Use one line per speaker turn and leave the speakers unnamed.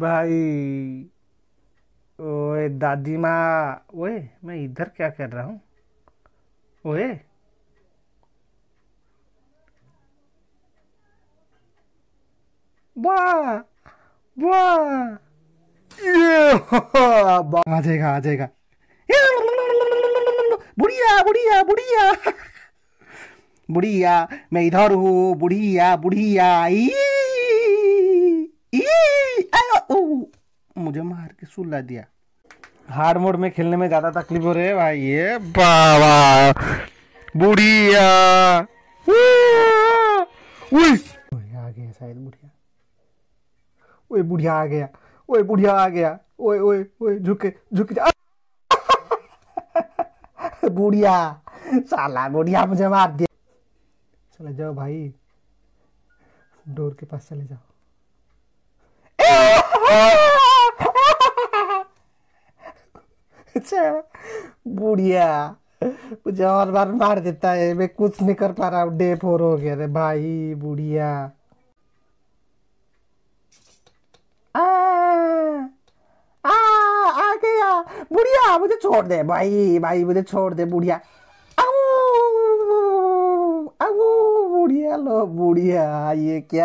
भाई ओए दादी माँ ओए मैं इधर क्या कर रहा हूँ ओए वाह
आ जाएगा आ जाएगा बुढ़िया बुढ़िया बुढ़िया बुढ़िया
मैं इधर हूँ बुढ़िया बुढ़िया ई मुझे मार के सुला दिया हार्ड मोड में खेलने में ज़्यादा तकलीफ हो रही है भाई ये बाबा बुढ़िया आ गया शायद बुढ़िया
ओए बुढ़िया आ गया ओए बुढ़िया आ गया ओए ओए ओए झुके झुक जा
बुढ़िया साला बुढ़िया मुझे मार दिया चले जाओ भाई डोर के पास चले जाओ
अच्छा, बुढ़िया मुझे और बार मार देता है मैं कुछ नहीं कर पा रहा डे फोर हो गया रे भाई बुढ़िया आ, गया बुढ़िया मुझे छोड़ दे भाई भाई मुझे छोड़ दे बुढ़िया बुढ़िया लो बुढ़िया ये क्या